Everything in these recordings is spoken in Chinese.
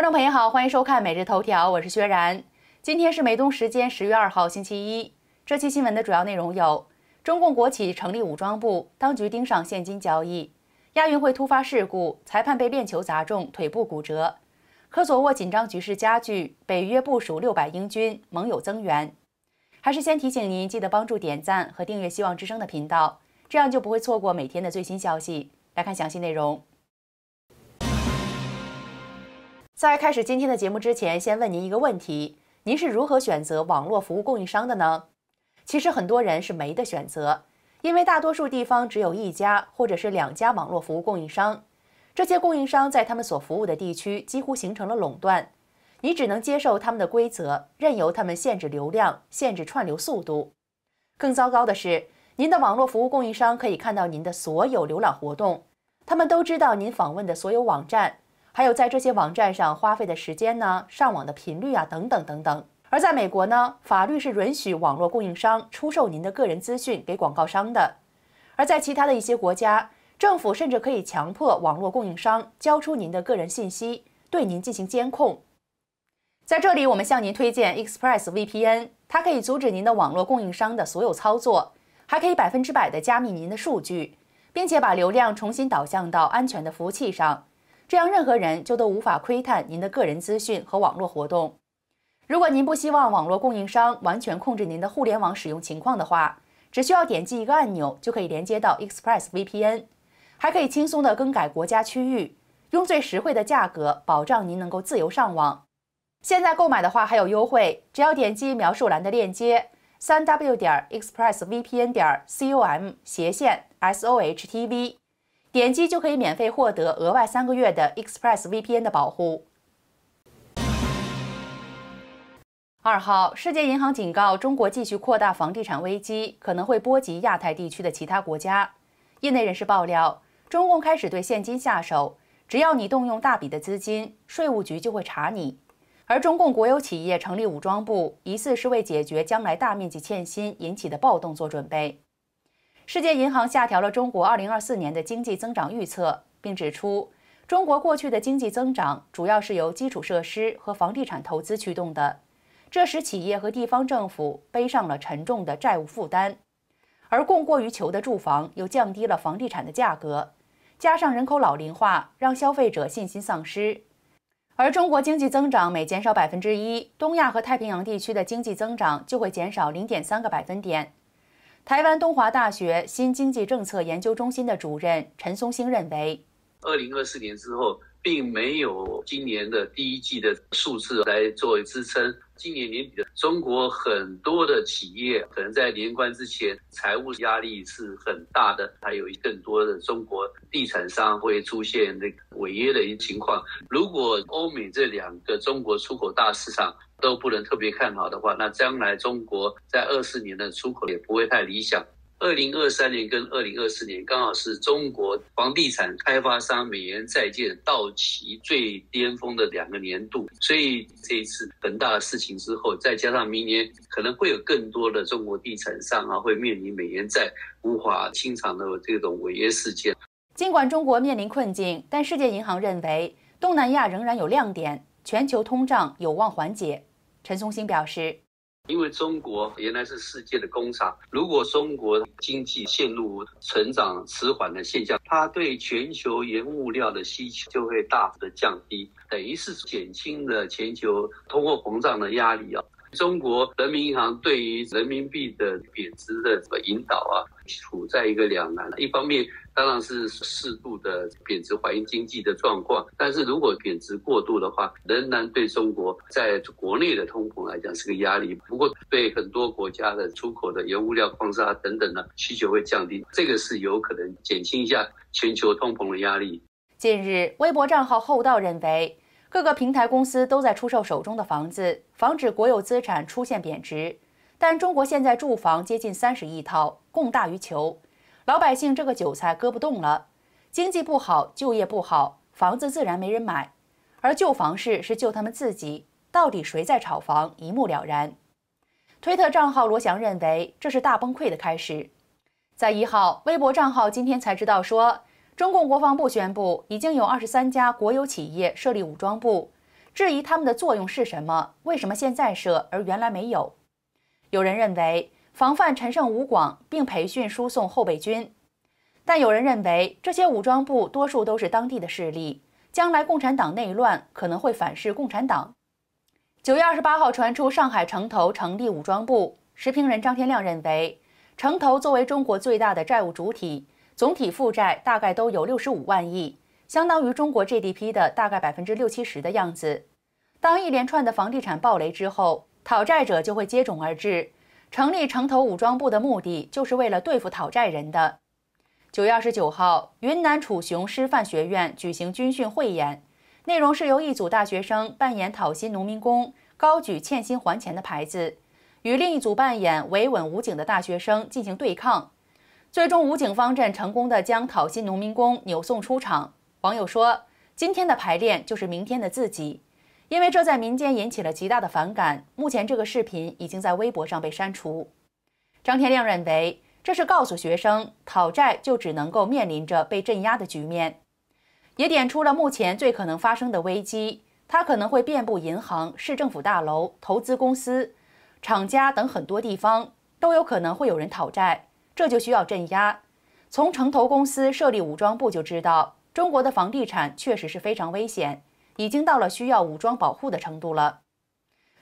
观众朋友好，欢迎收看《每日头条》，我是薛然。今天是美东时间十月二号星期一。这期新闻的主要内容有：中共国企成立武装部，当局盯上现金交易；亚运会突发事故，裁判被链球砸中腿部骨折；科索沃紧张局势加剧，北约部署六百英军，盟友增援。还是先提醒您，记得帮助点赞和订阅《希望之声》的频道，这样就不会错过每天的最新消息。来看详细内容。在开始今天的节目之前，先问您一个问题：您是如何选择网络服务供应商的呢？其实很多人是没得选择，因为大多数地方只有一家或者是两家网络服务供应商。这些供应商在他们所服务的地区几乎形成了垄断，你只能接受他们的规则，任由他们限制流量、限制串流速度。更糟糕的是，您的网络服务供应商可以看到您的所有浏览活动，他们都知道您访问的所有网站。还有在这些网站上花费的时间呢，上网的频率啊，等等等等。而在美国呢，法律是允许网络供应商出售您的个人资讯给广告商的；而在其他的一些国家，政府甚至可以强迫网络供应商交出您的个人信息，对您进行监控。在这里，我们向您推荐 Express VPN，它可以阻止您的网络供应商的所有操作，还可以百分之百的加密您的数据，并且把流量重新导向到安全的服务器上。这样，任何人就都无法窥探您的个人资讯和网络活动。如果您不希望网络供应商完全控制您的互联网使用情况的话，只需要点击一个按钮就可以连接到 Express VPN，还可以轻松的更改国家区域，用最实惠的价格保障您能够自由上网。现在购买的话还有优惠，只要点击描述栏的链接：三 w 点 expressvpn 点 com 斜线 sohtv。点击就可以免费获得额外三个月的 Express VPN 的保护。二号，世界银行警告中国继续扩大房地产危机，可能会波及亚太地区的其他国家。业内人士爆料，中共开始对现金下手，只要你动用大笔的资金，税务局就会查你。而中共国有企业成立武装部，疑似是为解决将来大面积欠薪引起的暴动做准备。世界银行下调了中国2024年的经济增长预测，并指出，中国过去的经济增长主要是由基础设施和房地产投资驱动的，这使企业和地方政府背上了沉重的债务负担，而供过于求的住房又降低了房地产的价格，加上人口老龄化，让消费者信心丧失。而中国经济增长每减少百分之一，东亚和太平洋地区的经济增长就会减少零点三个百分点。台湾东华大学新经济政策研究中心的主任陈松兴认为，二零二四年之后，并没有今年的第一季的数字来作为支撑。今年年底的中国很多的企业可能在年关之前财务压力是很大的，还有更多的中国地产商会出现那个违约的一个情况。如果欧美这两个中国出口大市场都不能特别看好的话，那将来中国在二四年的出口也不会太理想。二零二三年跟二零二四年刚好是中国房地产开发商美元债建到期最巅峰的两个年度，所以这一次很大的事情之后，再加上明年可能会有更多的中国地产商啊会面临美元债无法清偿的这种违约事件。尽管中国面临困境，但世界银行认为东南亚仍然有亮点，全球通胀有望缓解。陈松兴表示。因为中国原来是世界的工厂，如果中国经济陷入成长迟缓的现象，它对全球原物料的需求就会大幅的降低，等于是减轻了全球通货膨胀的压力啊。中国人民银行对于人民币的贬值的怎么引导啊，处在一个两难，一方面。当然是适度的贬值，反映经济的状况。但是如果贬值过度的话，仍然对中国在国内的通膨来讲是个压力。不过，对很多国家的出口的油、物料、矿砂等等呢，需求会降低，这个是有可能减轻一下全球通膨的压力。近日，微博账号厚道认为，各个平台公司都在出售手中的房子，防止国有资产出现贬值。但中国现在住房接近三十亿套，供大于求。老百姓这个韭菜割不动了，经济不好，就业不好，房子自然没人买，而救房市是救他们自己，到底谁在炒房，一目了然。推特账号罗翔认为这是大崩溃的开始。在一号微博账号今天才知道说，中共国防部宣布已经有二十三家国有企业设立武装部，质疑他们的作用是什么？为什么现在设而原来没有？有人认为。防范陈胜吴广，并培训输送后备军，但有人认为这些武装部多数都是当地的势力，将来共产党内乱可能会反噬共产党。九月二十八号传出上海城投成立武装部，时评人张天亮认为，城投作为中国最大的债务主体，总体负债大概都有六十五万亿，相当于中国 GDP 的大概百分之六七十的样子。当一连串的房地产暴雷之后，讨债者就会接踵而至。成立城投武装部的目的，就是为了对付讨债人的。九月二十九号，云南楚雄师范学院举行军训汇演，内容是由一组大学生扮演讨薪农民工，高举欠薪还钱的牌子，与另一组扮演维稳武警的大学生进行对抗。最终，武警方阵成功的将讨薪农民工扭送出场。网友说：“今天的排练就是明天的自己。”因为这在民间引起了极大的反感。目前，这个视频已经在微博上被删除。张天亮认为，这是告诉学生讨债就只能够面临着被镇压的局面，也点出了目前最可能发生的危机。它可能会遍布银行、市政府大楼、投资公司、厂家等很多地方，都有可能会有人讨债，这就需要镇压。从城投公司设立武装部就知道，中国的房地产确实是非常危险。已经到了需要武装保护的程度了。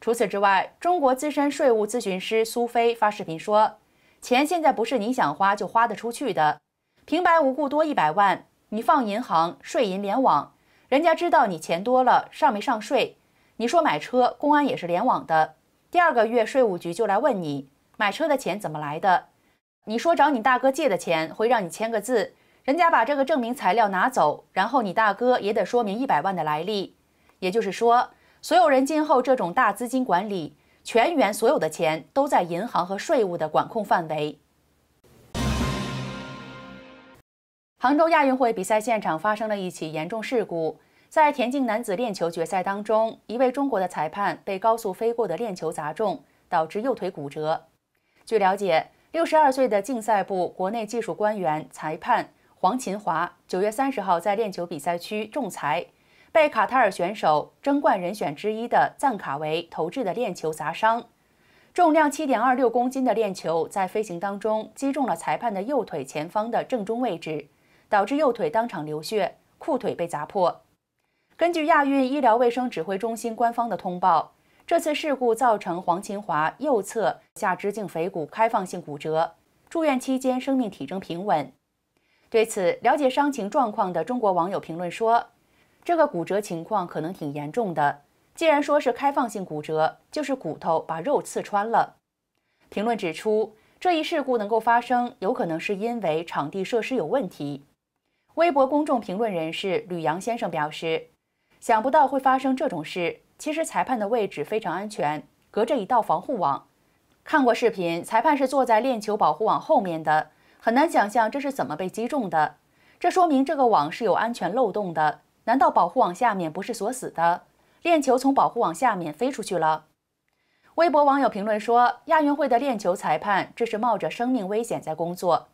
除此之外，中国资深税务咨询师苏菲发视频说：“钱现在不是你想花就花得出去的，平白无故多一百万，你放银行，税银联网，人家知道你钱多了上没上税。你说买车，公安也是联网的，第二个月税务局就来问你买车的钱怎么来的。你说找你大哥借的钱，会让你签个字。”人家把这个证明材料拿走，然后你大哥也得说明一百万的来历。也就是说，所有人今后这种大资金管理，全员所有的钱都在银行和税务的管控范围。杭州亚运会比赛现场发生了一起严重事故，在田径男子链球决赛当中，一位中国的裁判被高速飞过的链球砸中，导致右腿骨折。据了解，六十二岁的竞赛部国内技术官员裁判。黄勤华九月三十号在链球比赛区仲裁，被卡塔尔选手争冠人选之一的赞卡维投掷的链球砸伤。重量七点二六公斤的链球在飞行当中击中了裁判的右腿前方的正中位置，导致右腿当场流血，裤腿被砸破。根据亚运医疗卫生指挥中心官方的通报，这次事故造成黄勤华右侧下肢胫腓骨开放性骨折，住院期间生命体征平稳。对此了解伤情状况的中国网友评论说：“这个骨折情况可能挺严重的，既然说是开放性骨折，就是骨头把肉刺穿了。”评论指出，这一事故能够发生，有可能是因为场地设施有问题。微博公众评论人士吕阳先生表示：“想不到会发生这种事，其实裁判的位置非常安全，隔着一道防护网。看过视频，裁判是坐在链球保护网后面的。”很难想象这是怎么被击中的，这说明这个网是有安全漏洞的。难道保护网下面不是锁死的？链球从保护网下面飞出去了。微博网友评论说：“亚运会的链球裁判这是冒着生命危险在工作，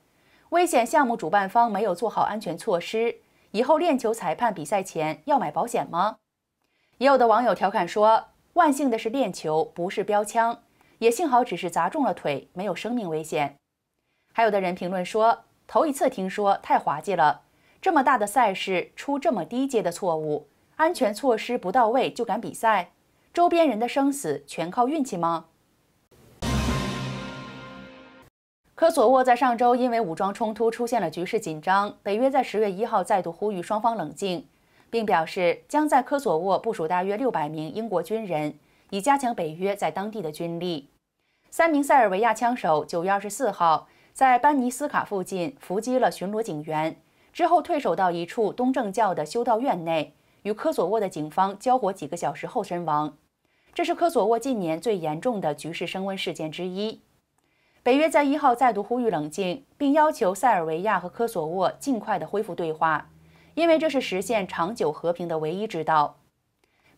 危险项目主办方没有做好安全措施，以后链球裁判比赛前要买保险吗？”也有的网友调侃说：“万幸的是链球不是标枪，也幸好只是砸中了腿，没有生命危险。”还有的人评论说：“头一次听说，太滑稽了！这么大的赛事出这么低阶的错误，安全措施不到位就敢比赛，周边人的生死全靠运气吗？”科索沃在上周因为武装冲突出现了局势紧张，北约在十月一号再度呼吁双方冷静，并表示将在科索沃部署大约六百名英国军人，以加强北约在当地的军力。三名塞尔维亚枪手九月二十四号。在班尼斯卡附近伏击了巡逻警员，之后退守到一处东正教的修道院内，与科索沃的警方交火几个小时后身亡。这是科索沃近年最严重的局势升温事件之一。北约在一号再度呼吁冷静，并要求塞尔维亚和科索沃尽快的恢复对话，因为这是实现长久和平的唯一之道。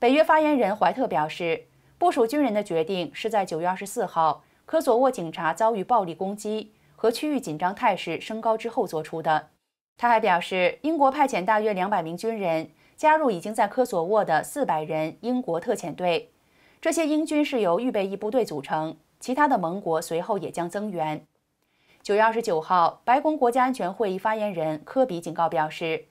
北约发言人怀特表示，部署军人的决定是在九月二十四号，科索沃警察遭遇暴力攻击。和区域紧张态势升高之后做出的。他还表示，英国派遣大约两百名军人加入已经在科索沃的四百人英国特遣队，这些英军是由预备役部队组成，其他的盟国随后也将增援。九月二十九号，白宫国家安全会议发言人科比警告表示，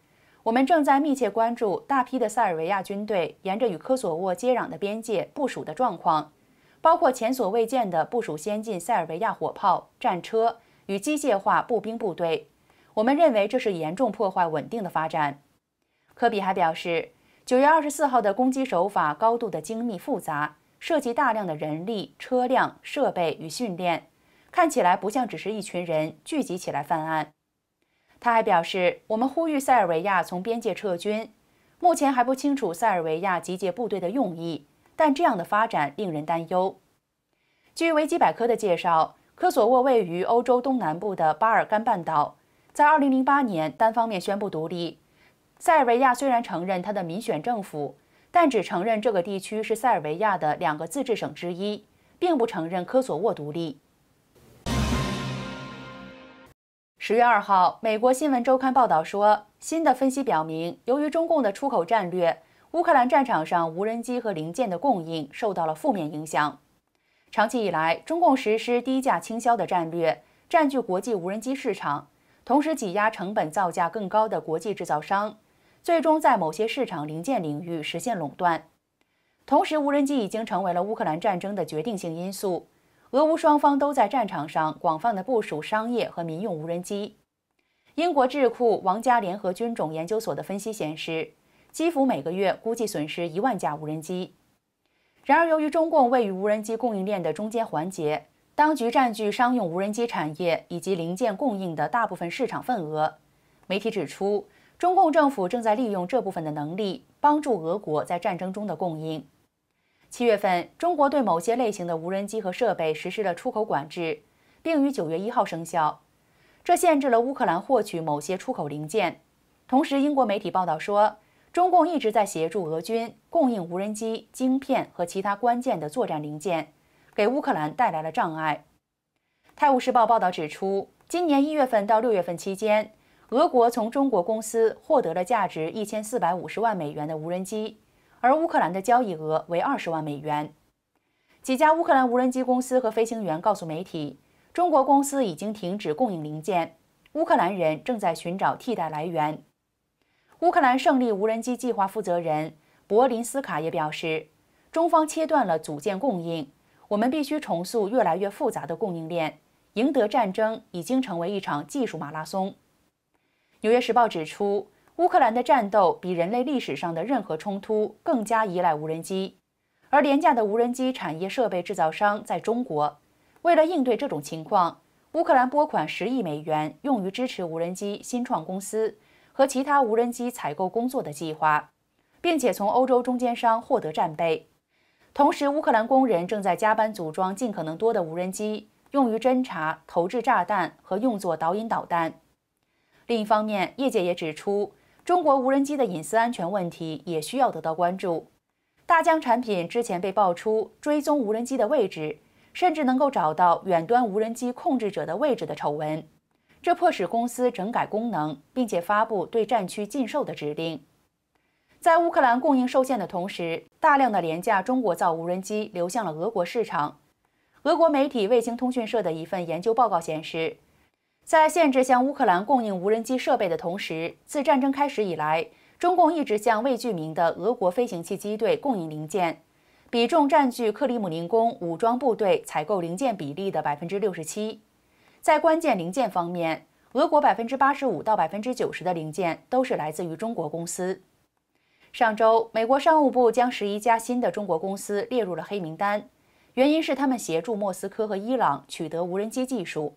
我们正在密切关注大批的塞尔维亚军队沿着与科索沃接壤的边界部署的状况，包括前所未见的部署先进塞尔维亚火炮战车。与机械化步兵部队，我们认为这是严重破坏稳定的发展。科比还表示，九月二十四号的攻击手法高度的精密复杂，涉及大量的人力、车辆、设备与训练，看起来不像只是一群人聚集起来犯案。他还表示，我们呼吁塞尔维亚从边界撤军。目前还不清楚塞尔维亚集结部队的用意，但这样的发展令人担忧。据维基百科的介绍。科索沃位于欧洲东南部的巴尔干半岛，在2008年单方面宣布独立。塞尔维亚虽然承认它的民选政府，但只承认这个地区是塞尔维亚的两个自治省之一，并不承认科索沃独立。十月二号，美国新闻周刊报道说，新的分析表明，由于中共的出口战略，乌克兰战场上无人机和零件的供应受到了负面影响。长期以来，中共实施低价倾销的战略，占据国际无人机市场，同时挤压成本造价更高的国际制造商，最终在某些市场零件领域实现垄断。同时，无人机已经成为了乌克兰战争的决定性因素，俄乌双方都在战场上广泛的部署商业和民用无人机。英国智库王家联合军种研究所的分析显示，基辅每个月估计损失一万架无人机。然而，由于中共位于无人机供应链的中间环节，当局占据商用无人机产业以及零件供应的大部分市场份额。媒体指出，中共政府正在利用这部分的能力，帮助俄国在战争中的供应。七月份，中国对某些类型的无人机和设备实施了出口管制，并于九月一号生效，这限制了乌克兰获取某些出口零件。同时，英国媒体报道说。中共一直在协助俄军供应无人机晶片和其他关键的作战零件，给乌克兰带来了障碍。《泰晤士报》报道指出，今年一月份到六月份期间，俄国从中国公司获得了价值一千四百五十万美元的无人机，而乌克兰的交易额为二十万美元。几家乌克兰无人机公司和飞行员告诉媒体，中国公司已经停止供应零件，乌克兰人正在寻找替代来源。乌克兰胜利无人机计划负责人柏林斯卡也表示：“中方切断了组件供应，我们必须重塑越来越复杂的供应链。赢得战争已经成为一场技术马拉松。”《纽约时报》指出，乌克兰的战斗比人类历史上的任何冲突更加依赖无人机，而廉价的无人机产业设备制造商在中国。为了应对这种情况，乌克兰拨款十亿美元用于支持无人机新创公司。和其他无人机采购工作的计划，并且从欧洲中间商获得战备。同时，乌克兰工人正在加班组装尽可能多的无人机，用于侦察、投掷炸弹和用作导引导弹。另一方面，业界也指出，中国无人机的隐私安全问题也需要得到关注。大疆产品之前被爆出追踪无人机的位置，甚至能够找到远端无人机控制者的位置的丑闻。这迫使公司整改功能，并且发布对战区禁售的指令。在乌克兰供应受限的同时，大量的廉价中国造无人机流向了俄国市场。俄国媒体卫星通讯社的一份研究报告显示，在限制向乌克兰供应无人机设备的同时，自战争开始以来，中共一直向未具名的俄国飞行器机队供应零件，比重占据克里姆林宫武装部队采购零件比例的百分之六十七。在关键零件方面，俄国百分之八十五到百分之九十的零件都是来自于中国公司。上周，美国商务部将十一家新的中国公司列入了黑名单，原因是他们协助莫斯科和伊朗取得无人机技术。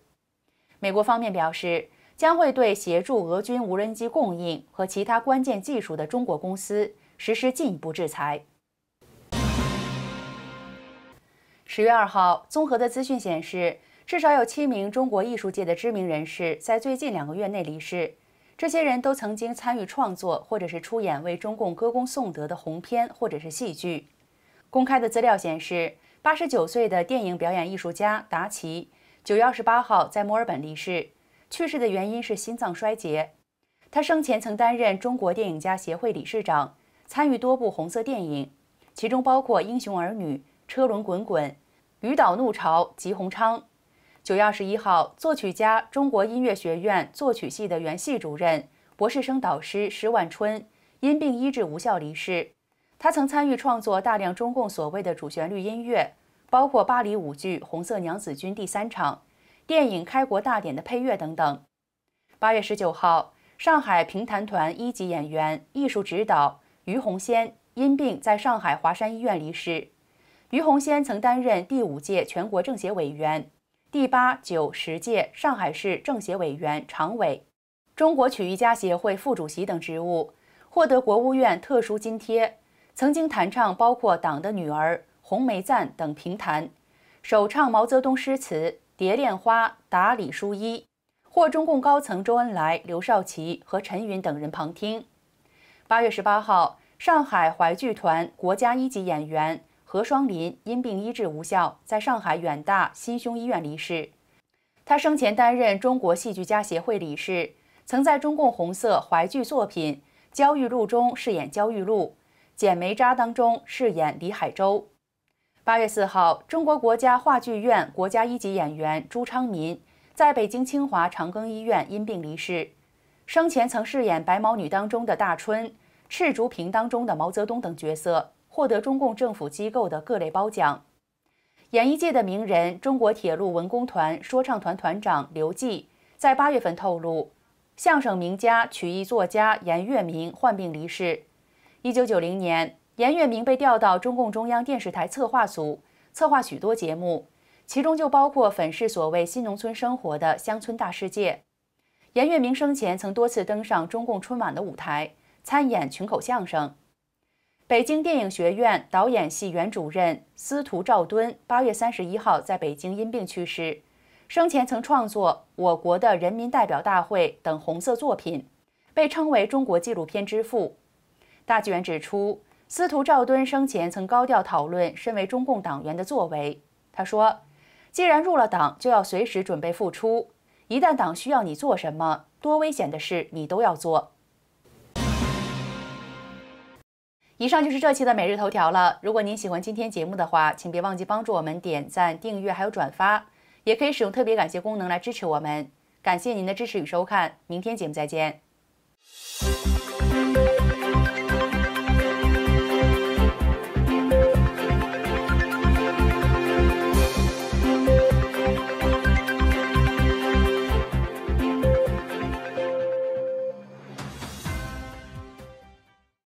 美国方面表示，将会对协助俄军无人机供应和其他关键技术的中国公司实施进一步制裁。十月二号，综合的资讯显示。至少有七名中国艺术界的知名人士在最近两个月内离世。这些人都曾经参与创作或者是出演为中共歌功颂德的红片或者是戏剧。公开的资料显示，八十九岁的电影表演艺术家达奇九月二十八号在墨尔本离世，去世的原因是心脏衰竭。他生前曾担任中国电影家协会理事长，参与多部红色电影，其中包括《英雄儿女》《车轮滚滚》《渔岛怒潮》《吉鸿昌》。九月二十一号，作曲家、中国音乐学院作曲系的原系主任、博士生导师石万春因病医治无效离世。他曾参与创作大量中共所谓的主旋律音乐，包括芭蕾舞剧《红色娘子军》第三场、电影《开国大典》的配乐等等。八月十九号，上海评弹团一级演员、艺术指导于洪仙因病在上海华山医院离世。于洪仙曾担任第五届全国政协委员。第八、九十届上海市政协委员、常委，中国曲艺家协会副主席等职务，获得国务院特殊津贴，曾经弹唱包括《党的女儿》《红梅赞》等评弹，首唱毛泽东诗词《蝶恋花·答李淑一》，获中共高层周恩来、刘少奇和陈云等人旁听。八月十八号，上海淮剧团国家一级演员。何双林因病医治无效，在上海远大心胸医院离世。他生前担任中国戏剧家协会理事，曾在中共红色怀剧作品《焦裕禄》中饰演焦裕禄，《剪梅渣》当中饰演李海洲。八月四号，中国国家话剧院国家一级演员朱昌民在北京清华长庚医院因病离世。生前曾饰演《白毛女》当中的大春，《赤竹坪》当中的毛泽东等角色。获得中共政府机构的各类褒奖，演艺界的名人，中国铁路文工团说唱团团长刘季在八月份透露，相声名家、曲艺作家严月明患病离世。一九九零年，严月明被调到中共中央电视台策划组，策划许多节目，其中就包括粉饰所谓新农村生活的《乡村大世界》。严月明生前曾多次登上中共春晚的舞台，参演群口相声。北京电影学院导演系原主任司徒兆敦八月三十一号在北京因病去世，生前曾创作《我国的人民代表大会》等红色作品，被称为中国纪录片之父。大纪元指出，司徒兆敦生前曾高调讨论身为中共党员的作为。他说：“既然入了党，就要随时准备付出，一旦党需要你做什么，多危险的事你都要做。”以上就是这期的每日头条了。如果您喜欢今天节目的话，请别忘记帮助我们点赞、订阅还有转发，也可以使用特别感谢功能来支持我们。感谢您的支持与收看，明天节目再见。